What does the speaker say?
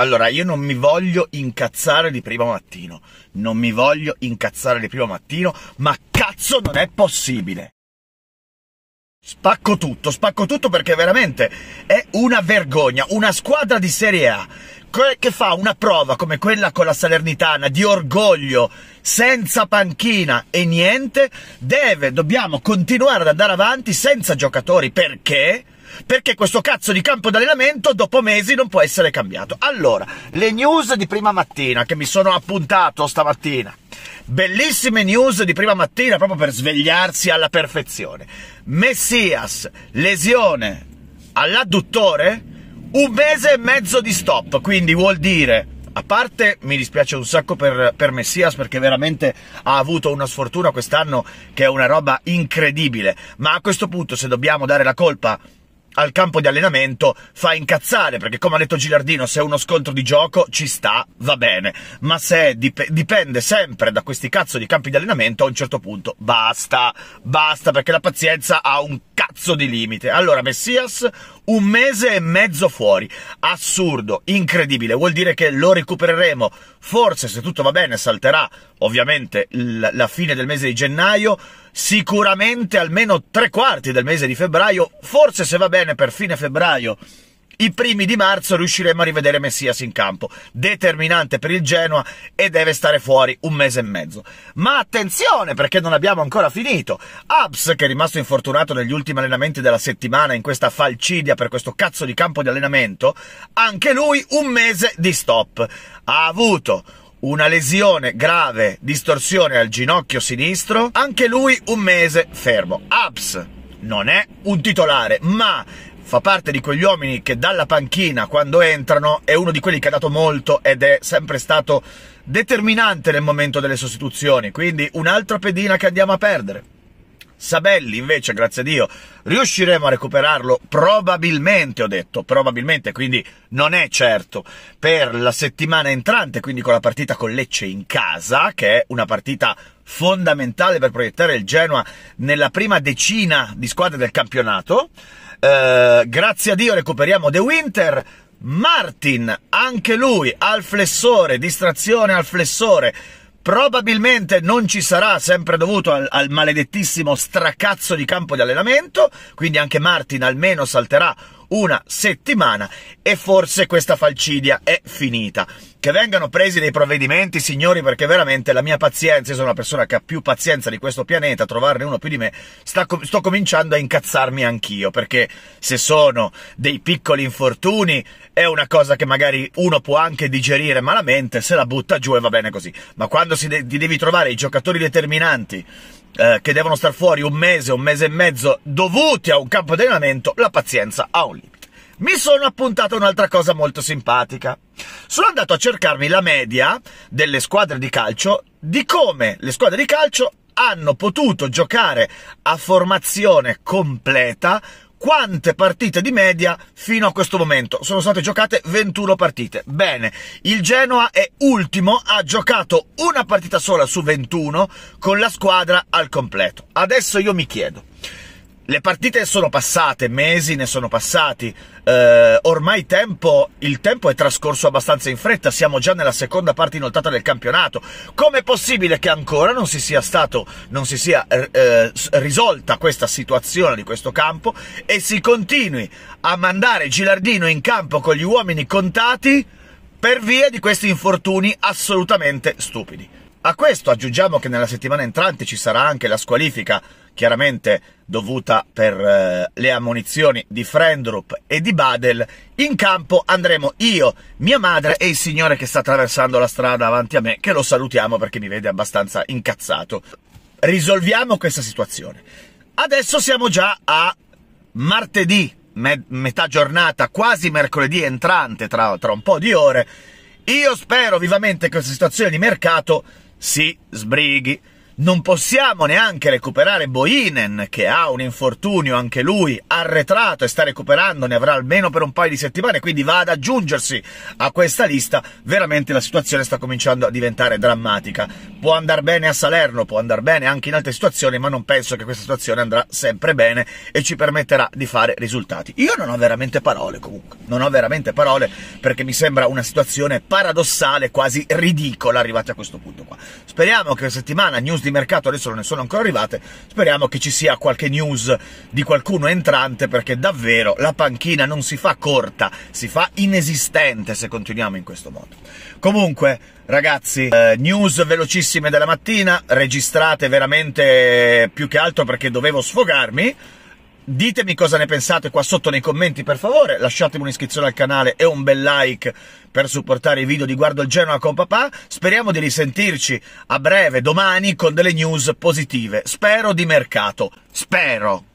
Allora, io non mi voglio incazzare di primo mattino. Non mi voglio incazzare di primo mattino, ma cazzo non è possibile. Spacco tutto, spacco tutto perché veramente è una vergogna. Una squadra di Serie A che fa una prova come quella con la Salernitana di orgoglio, senza panchina e niente, deve, dobbiamo continuare ad andare avanti senza giocatori perché perché questo cazzo di campo d'allenamento dopo mesi non può essere cambiato. Allora, le news di prima mattina che mi sono appuntato stamattina. Bellissime news di prima mattina proprio per svegliarsi alla perfezione. Messias, lesione all'adduttore, un mese e mezzo di stop, quindi vuol dire a parte mi dispiace un sacco per, per, Messias perché veramente ha avuto una sfortuna quest'anno che è una roba incredibile, ma a questo punto se dobbiamo dare la colpa al campo di allenamento fa incazzare, perché come ha detto Gilardino, se è uno scontro di gioco ci sta, va bene, ma se dip- dipende sempre da questi cazzo di campi di allenamento, a un certo punto basta, basta, perché la pazienza ha un cazzo di limite. Allora, Messias, un mese e mezzo fuori. Assurdo, incredibile. Vuol dire che lo recupereremo. Forse, se tutto va bene, salterà ovviamente la fine del mese di gennaio. Sicuramente almeno tre quarti del mese di febbraio. Forse, se va bene, per fine febbraio i primi di marzo riusciremo a rivedere Messias in campo, determinante per il Genoa e deve stare fuori un mese e mezzo. Ma attenzione perché non abbiamo ancora finito. Abs, che è rimasto infortunato negli ultimi allenamenti della settimana in questa falcidia per questo cazzo di campo di allenamento, anche lui un mese di stop. Ha avuto una lesione grave, distorsione al ginocchio sinistro, anche lui un mese fermo. Abs non è un titolare, ma fa parte di quegli uomini che dalla panchina quando entrano è uno di quelli che ha dato molto ed è sempre stato determinante nel momento delle sostituzioni, quindi un'altra pedina che andiamo a perdere. Sabelli invece, grazie a Dio, riusciremo a recuperarlo probabilmente, ho detto, probabilmente, quindi non è certo, per la settimana entrante, quindi con la partita con Lecce in casa, che è una partita fondamentale per proiettare il Genoa nella prima decina di squadre del campionato. Eh, grazie a Dio recuperiamo De Winter. Martin, anche lui al flessore, distrazione al flessore. Probabilmente non ci sarà, sempre dovuto al, al maledettissimo stracazzo di campo di allenamento, quindi anche Martin almeno salterà una settimana e forse questa falcidia è finita. Che vengano presi dei provvedimenti, signori, perché veramente la mia pazienza, io sono la persona che ha più pazienza di questo pianeta, trovarne uno più di me, com sto cominciando a incazzarmi anch'io, perché se sono dei piccoli infortuni è una cosa che magari uno può anche digerire malamente, se la butta giù e va bene così. Ma quando de ti devi trovare i giocatori determinanti eh, che devono star fuori un mese, un mese e mezzo, dovuti a un campo di allenamento, la pazienza ha un limite. Mi sono appuntato un'altra cosa molto simpatica. Sono andato a cercarmi la media delle squadre di calcio, di come le squadre di calcio hanno potuto giocare a formazione completa quante partite di media fino a questo momento. Sono state giocate 21 partite. Bene, il Genoa è ultimo, ha giocato una partita sola su 21 con la squadra al completo. Adesso io mi chiedo, le partite sono passate, mesi ne sono passati, eh, ormai tempo, il tempo è trascorso abbastanza in fretta, siamo già nella seconda parte inoltrata del campionato. Com'è possibile che ancora non si sia, stato, non si sia eh, eh, risolta questa situazione di questo campo e si continui a mandare Gilardino in campo con gli uomini contati per via di questi infortuni assolutamente stupidi? A questo aggiungiamo che nella settimana entrante ci sarà anche la squalifica, chiaramente dovuta per eh, le ammonizioni di Frendrup e di Badel. In campo andremo io, mia madre e il signore che sta attraversando la strada davanti a me, che lo salutiamo perché mi vede abbastanza incazzato. Risolviamo questa situazione. Adesso siamo già a martedì, me metà giornata, quasi mercoledì entrante, tra, tra un po' di ore. Io spero vivamente che questa situazione di mercato si sbrighi. Non possiamo neanche recuperare Boinen, che ha un infortunio anche lui arretrato e sta recuperando, ne avrà almeno per un paio di settimane, quindi va ad aggiungersi a questa lista. Veramente la situazione sta cominciando a diventare drammatica. Può andare bene a Salerno, può andare bene anche in altre situazioni, ma non penso che questa situazione andrà sempre bene e ci permetterà di fare risultati. Io non ho veramente parole comunque, non ho veramente parole perché mi sembra una situazione paradossale, quasi ridicola arrivati a questo punto qua. Speriamo che settimana News di mercato adesso non ne sono ancora arrivate, speriamo che ci sia qualche news di qualcuno entrante perché davvero la panchina non si fa corta, si fa inesistente se continuiamo in questo modo. Comunque, ragazzi, eh, news velocissime della mattina, registrate veramente più che altro perché dovevo sfogarmi, Ditemi cosa ne pensate qua sotto nei commenti per favore, lasciatemi un'iscrizione al canale e un bel like per supportare i video di Guardo il Genoa con papà. Speriamo di risentirci a breve, domani, con delle news positive. Spero di mercato. Spero!